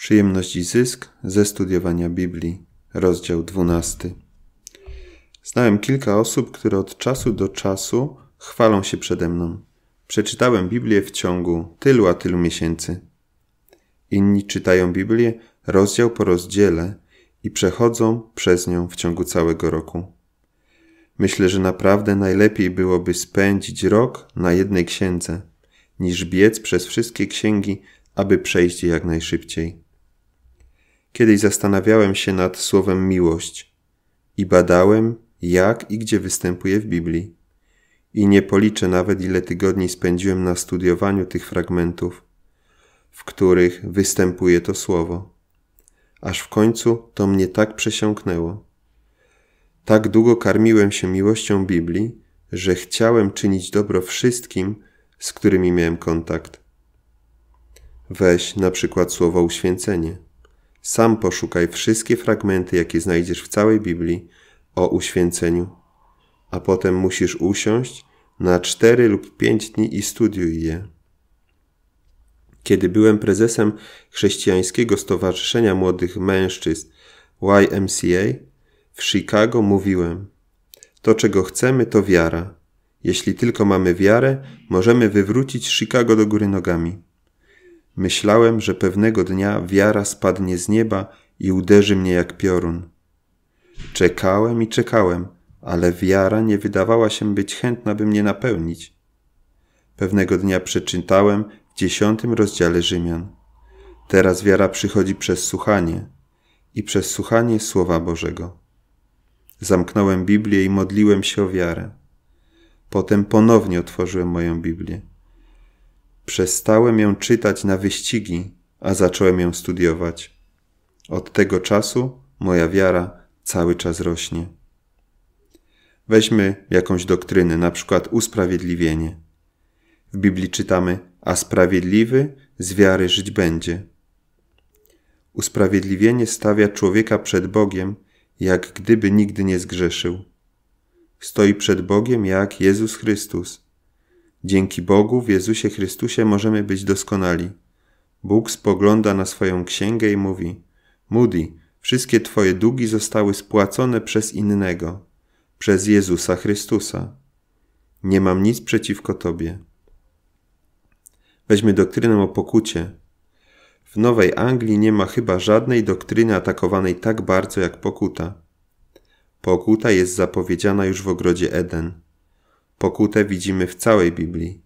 Przyjemność i zysk ze studiowania Biblii, rozdział 12. Znałem kilka osób, które od czasu do czasu chwalą się przede mną. Przeczytałem Biblię w ciągu tylu a tylu miesięcy. Inni czytają Biblię rozdział po rozdziale i przechodzą przez nią w ciągu całego roku. Myślę, że naprawdę najlepiej byłoby spędzić rok na jednej księdze, niż biec przez wszystkie księgi, aby przejść je jak najszybciej. Kiedyś zastanawiałem się nad słowem miłość i badałem, jak i gdzie występuje w Biblii. I nie policzę nawet, ile tygodni spędziłem na studiowaniu tych fragmentów, w których występuje to słowo. Aż w końcu to mnie tak przesiąknęło. Tak długo karmiłem się miłością Biblii, że chciałem czynić dobro wszystkim, z którymi miałem kontakt. Weź na przykład słowo uświęcenie. Sam poszukaj wszystkie fragmenty, jakie znajdziesz w całej Biblii o uświęceniu, a potem musisz usiąść na cztery lub pięć dni i studiuj je. Kiedy byłem prezesem Chrześcijańskiego Stowarzyszenia Młodych Mężczyzn YMCA w Chicago mówiłem: To, czego chcemy, to wiara. Jeśli tylko mamy wiarę, możemy wywrócić Chicago do góry nogami. Myślałem, że pewnego dnia wiara spadnie z nieba i uderzy mnie jak piorun. Czekałem i czekałem, ale wiara nie wydawała się być chętna, by mnie napełnić. Pewnego dnia przeczytałem w dziesiątym rozdziale Rzymian. Teraz wiara przychodzi przez słuchanie i przez słuchanie Słowa Bożego. Zamknąłem Biblię i modliłem się o wiarę. Potem ponownie otworzyłem moją Biblię. Przestałem ją czytać na wyścigi, a zacząłem ją studiować. Od tego czasu moja wiara cały czas rośnie. Weźmy jakąś doktrynę, na przykład usprawiedliwienie. W Biblii czytamy, a sprawiedliwy z wiary żyć będzie. Usprawiedliwienie stawia człowieka przed Bogiem, jak gdyby nigdy nie zgrzeszył. Stoi przed Bogiem jak Jezus Chrystus, Dzięki Bogu w Jezusie Chrystusie możemy być doskonali. Bóg spogląda na swoją księgę i mówi: Moody, wszystkie Twoje długi zostały spłacone przez innego, przez Jezusa Chrystusa. Nie mam nic przeciwko Tobie. Weźmy doktrynę o pokucie. W Nowej Anglii nie ma chyba żadnej doktryny atakowanej tak bardzo jak pokuta. Pokuta jest zapowiedziana już w ogrodzie Eden. Pokutę widzimy w całej Biblii.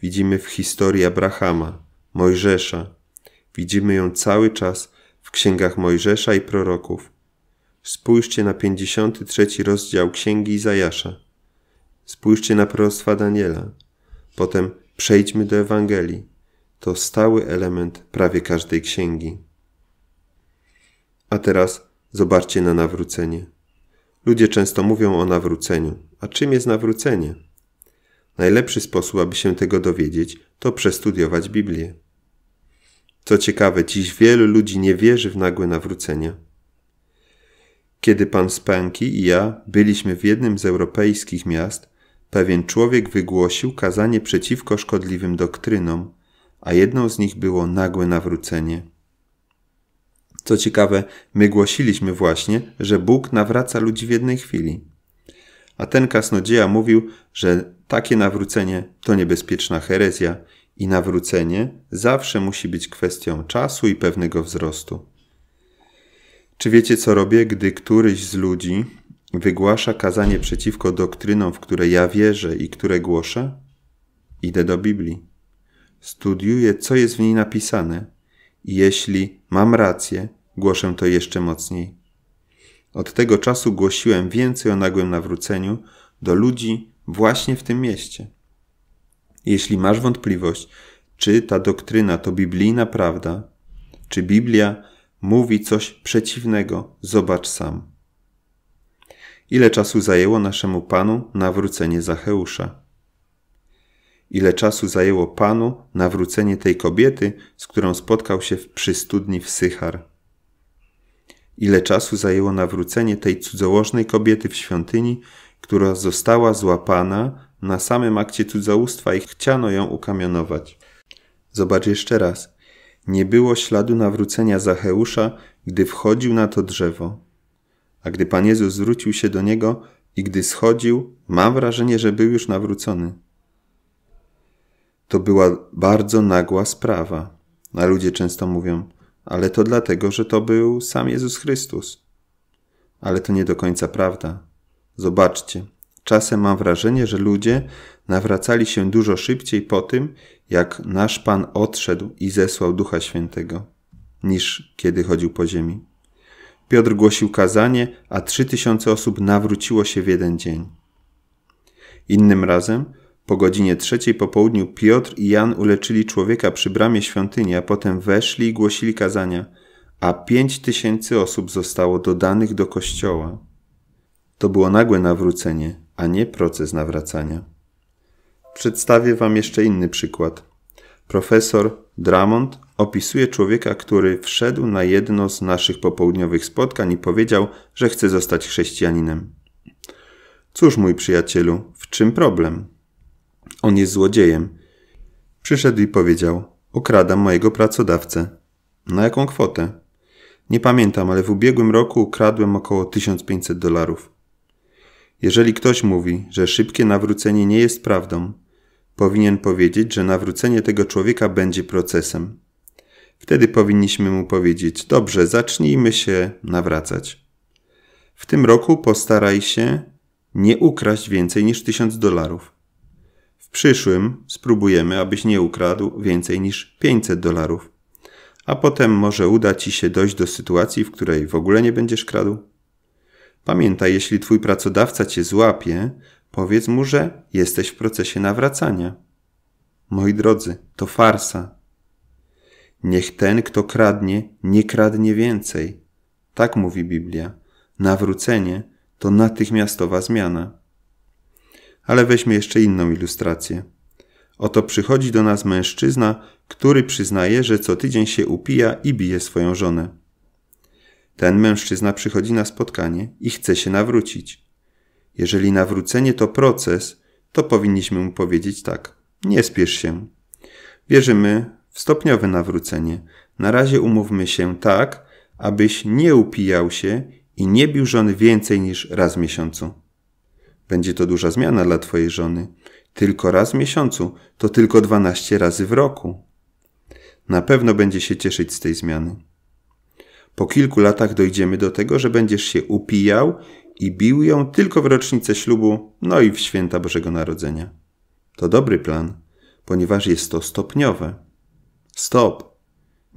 Widzimy w historii Abrahama, Mojżesza. Widzimy ją cały czas w księgach Mojżesza i proroków. Spójrzcie na 53 rozdział księgi Izajasza. Spójrzcie na proroctwa Daniela. Potem przejdźmy do Ewangelii. To stały element prawie każdej księgi. A teraz zobaczcie na nawrócenie. Ludzie często mówią o nawróceniu. A czym jest nawrócenie? Najlepszy sposób, aby się tego dowiedzieć, to przestudiować Biblię. Co ciekawe, dziś wielu ludzi nie wierzy w nagłe nawrócenie. Kiedy pan Spanki i ja byliśmy w jednym z europejskich miast, pewien człowiek wygłosił kazanie przeciwko szkodliwym doktrynom, a jedną z nich było nagłe nawrócenie. Co ciekawe, my głosiliśmy właśnie, że Bóg nawraca ludzi w jednej chwili a ten kasnodzieja mówił, że takie nawrócenie to niebezpieczna herezja i nawrócenie zawsze musi być kwestią czasu i pewnego wzrostu. Czy wiecie, co robię, gdy któryś z ludzi wygłasza kazanie przeciwko doktrynom, w które ja wierzę i które głoszę? Idę do Biblii. Studiuję, co jest w niej napisane, i jeśli mam rację, głoszę to jeszcze mocniej. Od tego czasu głosiłem więcej o nagłym nawróceniu do ludzi właśnie w tym mieście. Jeśli masz wątpliwość, czy ta doktryna to biblijna prawda, czy Biblia mówi coś przeciwnego, zobacz sam. Ile czasu zajęło naszemu Panu nawrócenie Zacheusza? Ile czasu zajęło Panu nawrócenie tej kobiety, z którą spotkał się przy studni w Sychar? ile czasu zajęło nawrócenie tej cudzołożnej kobiety w świątyni, która została złapana na samym akcie cudzołóstwa i chciano ją ukamionować. Zobacz jeszcze raz. Nie było śladu nawrócenia Zacheusza, gdy wchodził na to drzewo. A gdy Pan Jezus zwrócił się do niego i gdy schodził, mam wrażenie, że był już nawrócony. To była bardzo nagła sprawa. A ludzie często mówią, ale to dlatego, że to był sam Jezus Chrystus. Ale to nie do końca prawda. Zobaczcie, czasem mam wrażenie, że ludzie nawracali się dużo szybciej po tym, jak nasz Pan odszedł i zesłał Ducha Świętego, niż kiedy chodził po ziemi. Piotr głosił kazanie, a trzy tysiące osób nawróciło się w jeden dzień. Innym razem po godzinie trzeciej po południu Piotr i Jan uleczyli człowieka przy bramie świątyni, a potem weszli i głosili kazania, a pięć tysięcy osób zostało dodanych do kościoła. To było nagłe nawrócenie, a nie proces nawracania. Przedstawię Wam jeszcze inny przykład. Profesor Dramont opisuje człowieka, który wszedł na jedno z naszych popołudniowych spotkań i powiedział, że chce zostać chrześcijaninem. Cóż, mój przyjacielu, w czym problem? On jest złodziejem. Przyszedł i powiedział: Okradam mojego pracodawcę. Na jaką kwotę? Nie pamiętam, ale w ubiegłym roku ukradłem około 1500 dolarów. Jeżeli ktoś mówi, że szybkie nawrócenie nie jest prawdą, powinien powiedzieć, że nawrócenie tego człowieka będzie procesem. Wtedy powinniśmy mu powiedzieć: Dobrze, zacznijmy się nawracać. W tym roku postaraj się nie ukraść więcej niż 1000 dolarów przyszłym spróbujemy, abyś nie ukradł więcej niż 500 dolarów. A potem może uda ci się dojść do sytuacji, w której w ogóle nie będziesz kradł. Pamiętaj, jeśli twój pracodawca cię złapie, powiedz mu, że jesteś w procesie nawracania. Moi drodzy, to farsa. Niech ten, kto kradnie, nie kradnie więcej. Tak mówi Biblia. Nawrócenie to natychmiastowa zmiana ale weźmy jeszcze inną ilustrację. Oto przychodzi do nas mężczyzna, który przyznaje, że co tydzień się upija i bije swoją żonę. Ten mężczyzna przychodzi na spotkanie i chce się nawrócić. Jeżeli nawrócenie to proces, to powinniśmy mu powiedzieć tak: nie spiesz się. Wierzymy w stopniowe nawrócenie. Na razie umówmy się tak, abyś nie upijał się i nie bił żony więcej niż raz w miesiącu. Będzie to duża zmiana dla twojej żony. Tylko raz w miesiącu, to tylko 12 razy w roku. Na pewno będzie się cieszyć z tej zmiany. Po kilku latach dojdziemy do tego, że będziesz się upijał i bił ją tylko w rocznicę ślubu, no i w święta Bożego Narodzenia. To dobry plan, ponieważ jest to stopniowe. Stop!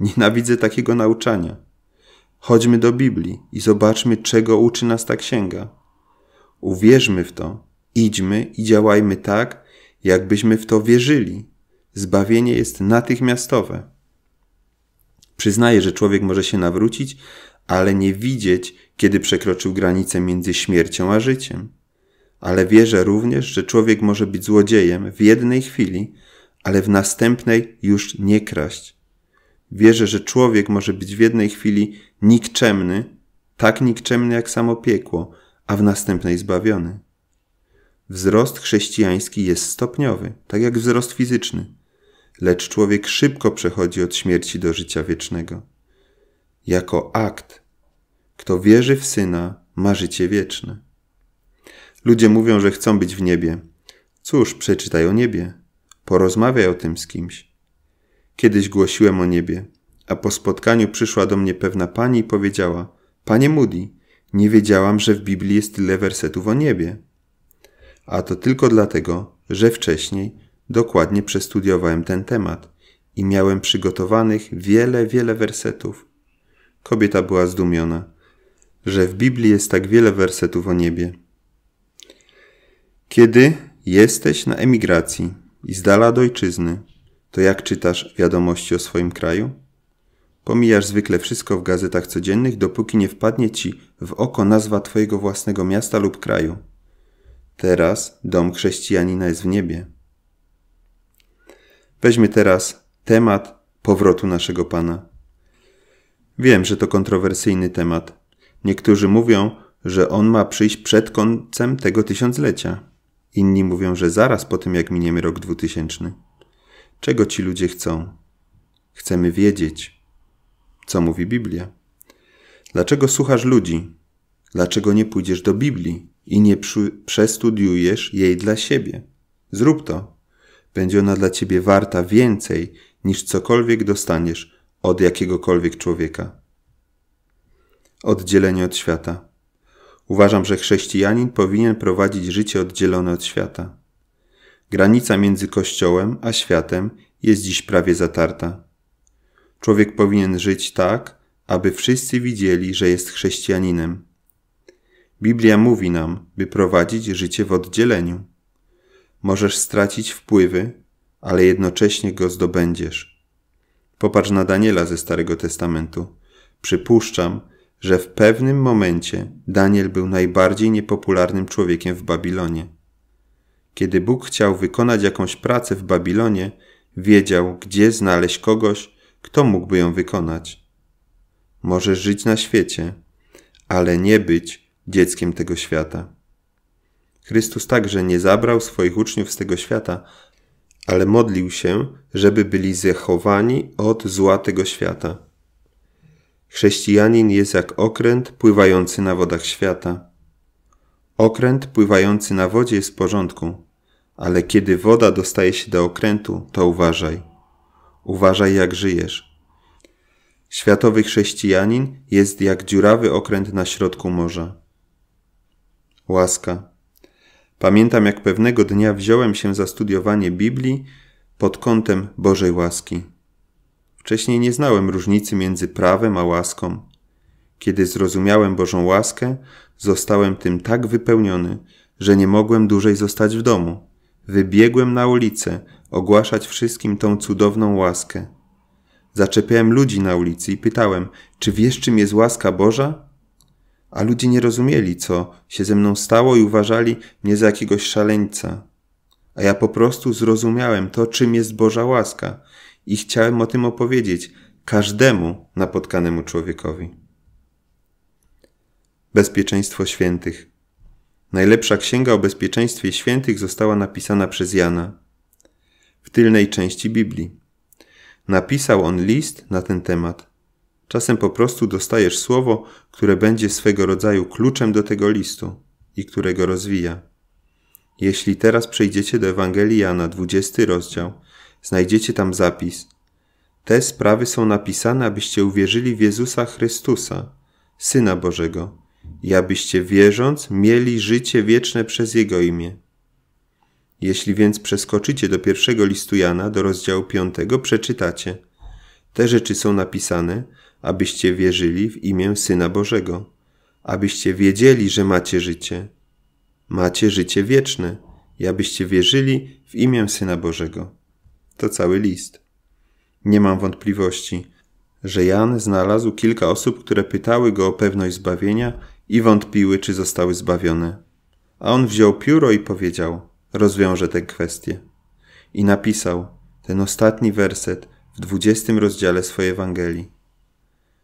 Nienawidzę takiego nauczania. Chodźmy do Biblii i zobaczmy, czego uczy nas ta księga. Uwierzmy w to, idźmy i działajmy tak, jakbyśmy w to wierzyli. Zbawienie jest natychmiastowe. Przyznaję, że człowiek może się nawrócić, ale nie widzieć, kiedy przekroczył granicę między śmiercią a życiem. Ale wierzę również, że człowiek może być złodziejem w jednej chwili, ale w następnej już nie kraść. Wierzę, że człowiek może być w jednej chwili nikczemny, tak nikczemny jak samo piekło, a w następnej zbawiony. Wzrost chrześcijański jest stopniowy, tak jak wzrost fizyczny, lecz człowiek szybko przechodzi od śmierci do życia wiecznego. Jako akt, kto wierzy w Syna, ma życie wieczne. Ludzie mówią, że chcą być w niebie. Cóż, przeczytaj o niebie, porozmawiaj o tym z kimś. Kiedyś głosiłem o niebie, a po spotkaniu przyszła do mnie pewna pani i powiedziała: Panie Moody, nie wiedziałam, że w Biblii jest tyle wersetów o niebie. A to tylko dlatego, że wcześniej dokładnie przestudiowałem ten temat i miałem przygotowanych wiele, wiele wersetów. Kobieta była zdumiona, że w Biblii jest tak wiele wersetów o niebie. Kiedy jesteś na emigracji i z dala od ojczyzny, to jak czytasz wiadomości o swoim kraju? Pomijasz zwykle wszystko w gazetach codziennych, dopóki nie wpadnie ci w oko nazwa twojego własnego miasta lub kraju. Teraz dom chrześcijanina jest w niebie. Weźmy teraz temat powrotu naszego Pana. Wiem, że to kontrowersyjny temat. Niektórzy mówią, że on ma przyjść przed końcem tego tysiąclecia. Inni mówią, że zaraz po tym, jak miniemy rok 2000. Czego ci ludzie chcą? Chcemy wiedzieć. Co mówi Biblia? Dlaczego słuchasz ludzi? Dlaczego nie pójdziesz do Biblii i nie przestudiujesz jej dla siebie? Zrób to. Będzie ona dla ciebie warta więcej niż cokolwiek dostaniesz od jakiegokolwiek człowieka. Oddzielenie od świata. Uważam, że chrześcijanin powinien prowadzić życie oddzielone od świata. Granica między Kościołem a światem jest dziś prawie zatarta. Człowiek powinien żyć tak, aby wszyscy widzieli, że jest chrześcijaninem. Biblia mówi nam, by prowadzić życie w oddzieleniu. Możesz stracić wpływy, ale jednocześnie go zdobędziesz. Popatrz na Daniela ze Starego Testamentu. Przypuszczam, że w pewnym momencie Daniel był najbardziej niepopularnym człowiekiem w Babilonie. Kiedy Bóg chciał wykonać jakąś pracę w Babilonie, wiedział, gdzie znaleźć kogoś, kto mógłby ją wykonać? Możesz żyć na świecie, ale nie być dzieckiem tego świata. Chrystus także nie zabrał swoich uczniów z tego świata, ale modlił się, żeby byli zachowani od zła tego świata. Chrześcijanin jest jak okręt pływający na wodach świata. Okręt pływający na wodzie jest w porządku, ale kiedy woda dostaje się do okrętu, to uważaj uważaj jak żyjesz. Światowy chrześcijanin jest jak dziurawy okręt na środku morza. Łaska. Pamiętam, jak pewnego dnia wziąłem się za studiowanie Biblii pod kątem Bożej łaski. Wcześniej nie znałem różnicy między prawem a łaską. Kiedy zrozumiałem Bożą łaskę, zostałem tym tak wypełniony, że nie mogłem dłużej zostać w domu. Wybiegłem na ulicę, ogłaszać wszystkim tą cudowną łaskę. Zaczepiałem ludzi na ulicy i pytałem, czy wiesz czym jest łaska Boża? A ludzie nie rozumieli, co się ze mną stało i uważali mnie za jakiegoś szaleńca. A ja po prostu zrozumiałem to, czym jest Boża łaska i chciałem o tym opowiedzieć każdemu napotkanemu człowiekowi. Bezpieczeństwo świętych – Najlepsza księga o bezpieczeństwie świętych została napisana przez Jana w tylnej części Biblii. Napisał on list na ten temat. Czasem po prostu dostajesz słowo, które będzie swego rodzaju kluczem do tego listu i którego rozwija. Jeśli teraz przejdziecie do Ewangelii Jana, 20 rozdział, znajdziecie tam zapis. Te sprawy są napisane, abyście uwierzyli w Jezusa Chrystusa, Syna Bożego, i abyście wierząc mieli życie wieczne przez Jego imię. Jeśli więc przeskoczycie do pierwszego listu Jana, do rozdziału piątego przeczytacie. Te rzeczy są napisane, abyście wierzyli w imię Syna Bożego, abyście wiedzieli, że macie życie. Macie życie wieczne i abyście wierzyli w imię Syna Bożego. To cały list. Nie mam wątpliwości, że Jan znalazł kilka osób, które pytały go o pewność zbawienia i wątpiły, czy zostały zbawione. A on wziął pióro i powiedział: Rozwiążę tę kwestię. I napisał ten ostatni werset w dwudziestym rozdziale swojej Ewangelii.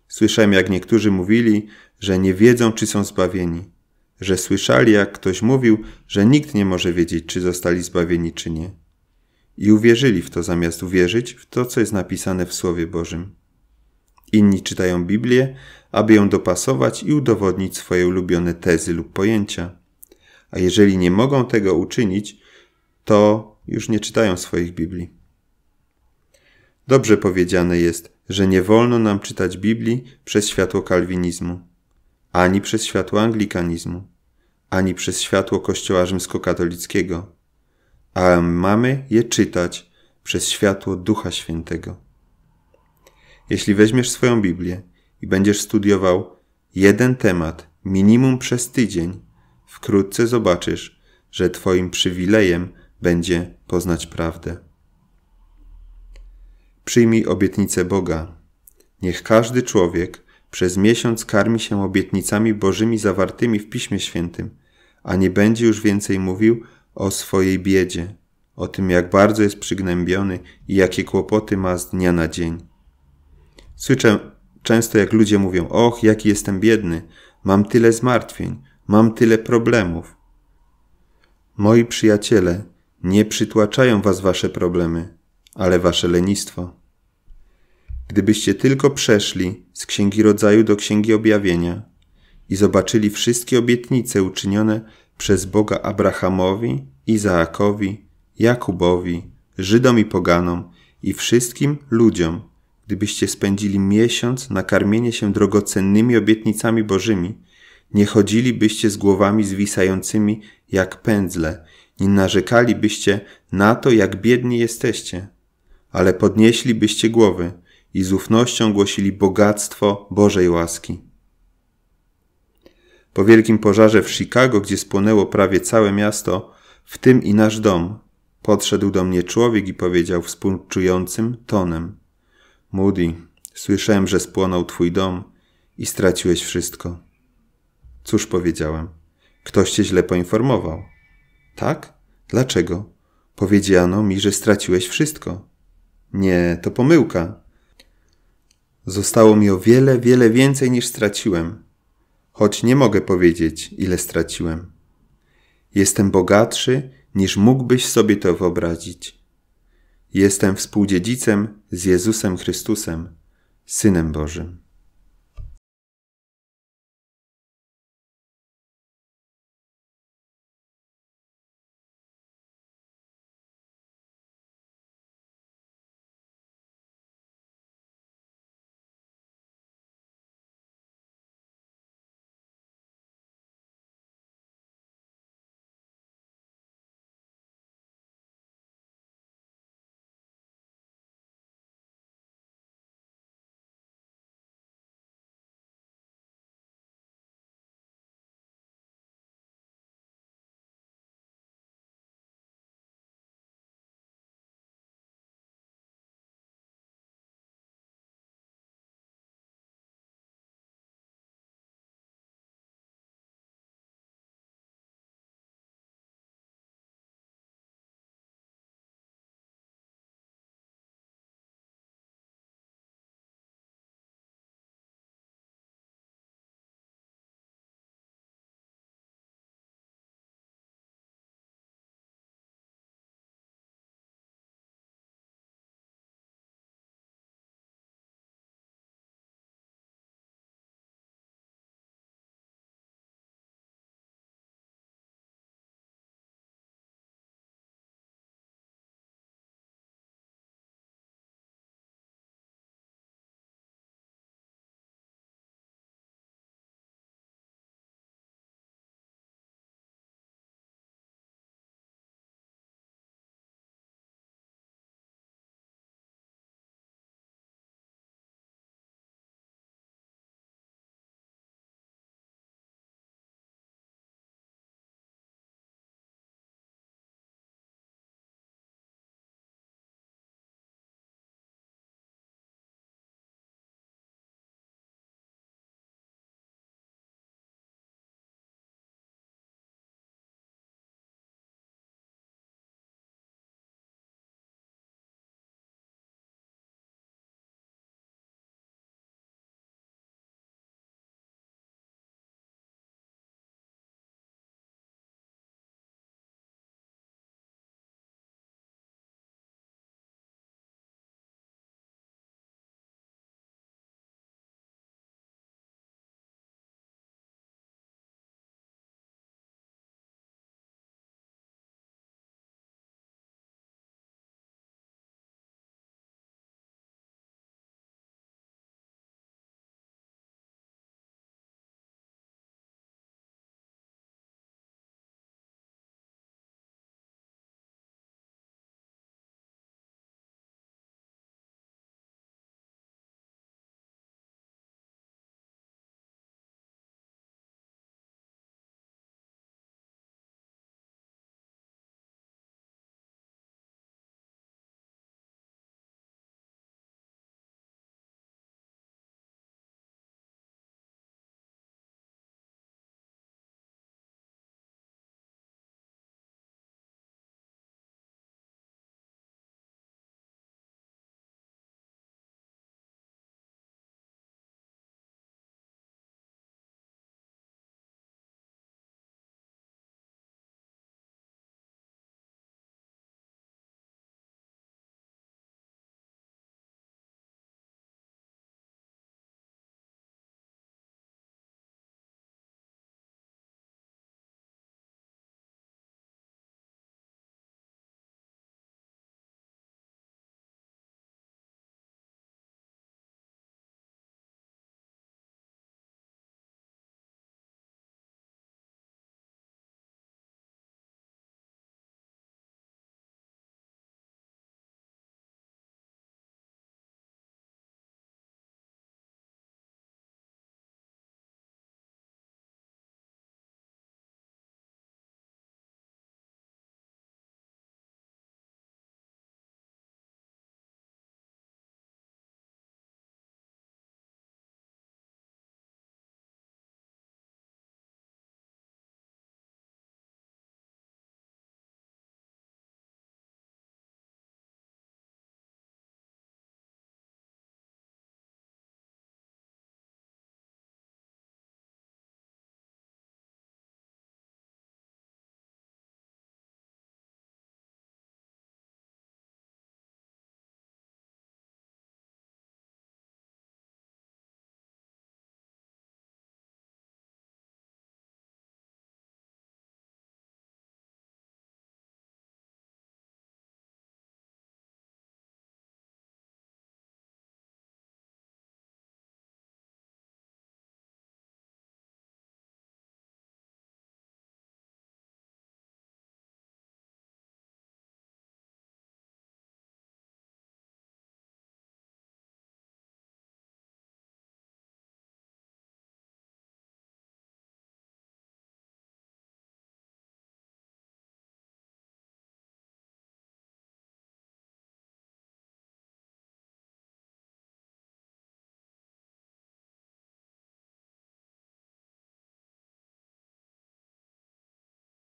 Słyszałem, jak niektórzy mówili, że nie wiedzą, czy są zbawieni, że słyszeli, jak ktoś mówił, że nikt nie może wiedzieć, czy zostali zbawieni, czy nie. I uwierzyli w to zamiast uwierzyć w to, co jest napisane w Słowie Bożym. Inni czytają Biblię, aby ją dopasować i udowodnić swoje ulubione tezy lub pojęcia. A jeżeli nie mogą tego uczynić, to już nie czytają swoich Biblii. Dobrze powiedziane jest, że nie wolno nam czytać Biblii przez światło kalwinizmu, ani przez światło anglikanizmu, ani przez światło Kościoła rzymskokatolickiego, a mamy je czytać przez światło Ducha Świętego. Jeśli weźmiesz swoją Biblię i będziesz studiował jeden temat minimum przez tydzień, wkrótce zobaczysz, że Twoim przywilejem będzie poznać prawdę. Przyjmij obietnicę Boga. Niech każdy człowiek przez miesiąc karmi się obietnicami Bożymi zawartymi w Piśmie Świętym, a nie będzie już więcej mówił o swojej biedzie, o tym, jak bardzo jest przygnębiony i jakie kłopoty ma z dnia na dzień. Słyszę, Często jak ludzie mówią: Och, jaki jestem biedny, mam tyle zmartwień, mam tyle problemów. Moi przyjaciele, nie przytłaczają was wasze problemy, ale wasze lenistwo. Gdybyście tylko przeszli z Księgi Rodzaju do Księgi Objawienia i zobaczyli wszystkie obietnice uczynione przez Boga Abrahamowi, Izaakowi, Jakubowi, Żydom i Poganom i wszystkim ludziom, gdybyście spędzili miesiąc na karmienie się drogocennymi obietnicami Bożymi, nie chodzilibyście z głowami zwisającymi jak pędzle, nie narzekalibyście na to, jak biedni jesteście, ale podnieślibyście głowy i z ufnością głosili bogactwo Bożej łaski. Po wielkim pożarze w Chicago, gdzie spłonęło prawie całe miasto, w tym i nasz dom, podszedł do mnie człowiek i powiedział współczującym tonem – Moody, słyszałem, że spłonął twój dom i straciłeś wszystko. Cóż powiedziałem? Ktoś cię źle poinformował. Tak? Dlaczego? Powiedziano mi, że straciłeś wszystko. Nie, to pomyłka. Zostało mi o wiele, wiele więcej niż straciłem, choć nie mogę powiedzieć, ile straciłem. Jestem bogatszy niż mógłbyś sobie to wyobrazić. Jestem współdziedzicem z Jezusem Chrystusem, Synem Bożym.